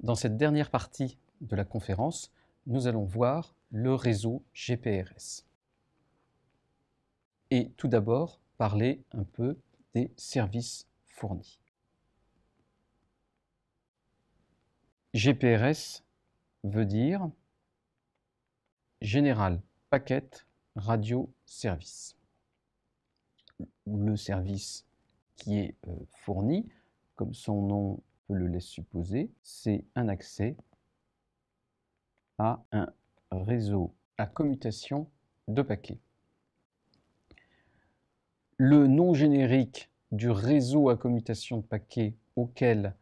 Dans cette dernière partie de la conférence, nous allons voir le réseau GPRS. Et tout d'abord, parler un peu des services fournis. GPRS veut dire Général Packet Radio Service. Le service qui est euh, fourni, comme son nom je le laisse supposer, c'est un accès à un réseau à commutation de paquets. Le nom générique du réseau à commutation de paquets auquel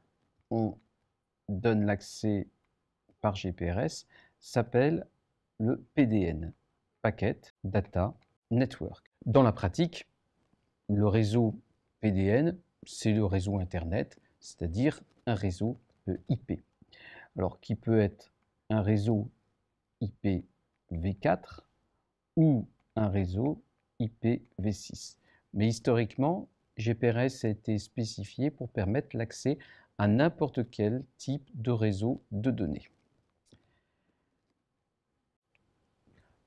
on donne l'accès par GPRS s'appelle le PDN, Packet Data Network. Dans la pratique, le réseau PDN, c'est le réseau Internet, c'est-à-dire un réseau euh, IP. Alors, qui peut être un réseau IPv4 ou un réseau IPv6. Mais historiquement, GPRS a été spécifié pour permettre l'accès à n'importe quel type de réseau de données.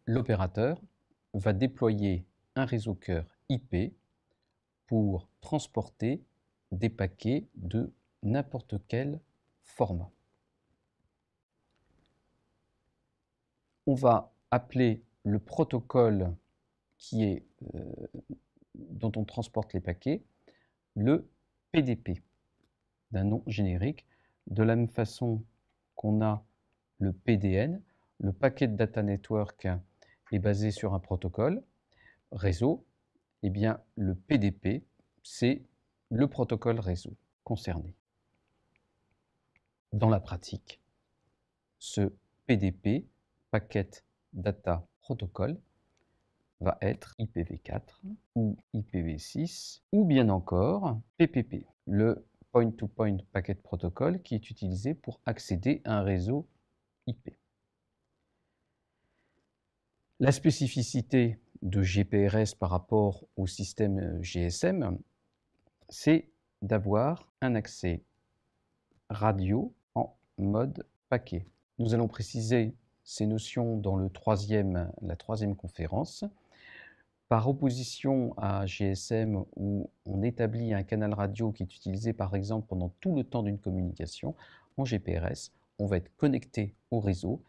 L'opérateur va déployer un réseau cœur IP pour transporter des paquets de n'importe quel format On va appeler le protocole qui est, euh, dont on transporte les paquets le PDP, d'un nom générique, de la même façon qu'on a le PDN. Le paquet data network est basé sur un protocole réseau. et eh bien, le PDP, c'est le protocole réseau concerné dans la pratique. Ce PDP, Packet Data Protocol, va être IPv4 ou IPv6 ou bien encore PPP, le Point-to-Point Packet Protocol qui est utilisé pour accéder à un réseau IP. La spécificité de GPRS par rapport au système GSM, c'est d'avoir un accès radio mode paquet. Nous allons préciser ces notions dans la troisième conférence. Par opposition à GSM où on établit un canal radio qui est utilisé par exemple pendant tout le temps d'une communication, en GPRS, on va être connecté au réseau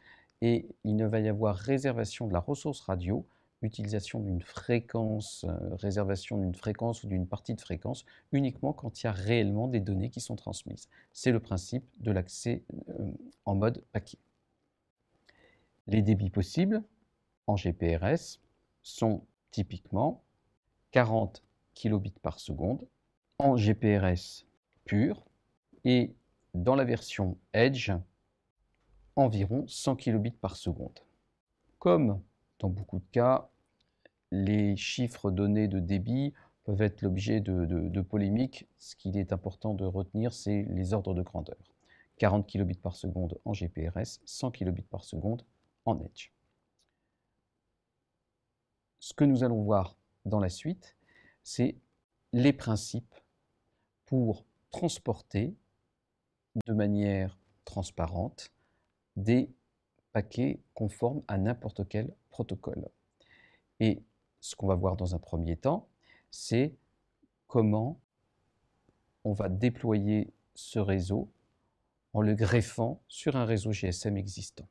et il ne va y avoir réservation de la ressource radio utilisation d'une fréquence, euh, réservation d'une fréquence ou d'une partie de fréquence, uniquement quand il y a réellement des données qui sont transmises. C'est le principe de l'accès euh, en mode paquet. Les débits possibles en GPRS sont typiquement 40 kilobits par seconde en GPRS pur et dans la version Edge environ 100 kilobits par seconde. Comme dans beaucoup de cas, les chiffres donnés de débit peuvent être l'objet de, polémiques. Ce qu'il est important de retenir, c'est les ordres de grandeur. 40 kbps en GPRS, 100 kbps en Edge. Ce que nous allons voir dans la suite, c'est les principes pour transporter de manière transparente des paquet conforme à n'importe quel protocole. Et ce qu'on va voir dans un premier temps, c'est comment on va déployer ce réseau en le greffant sur un réseau GSM existant.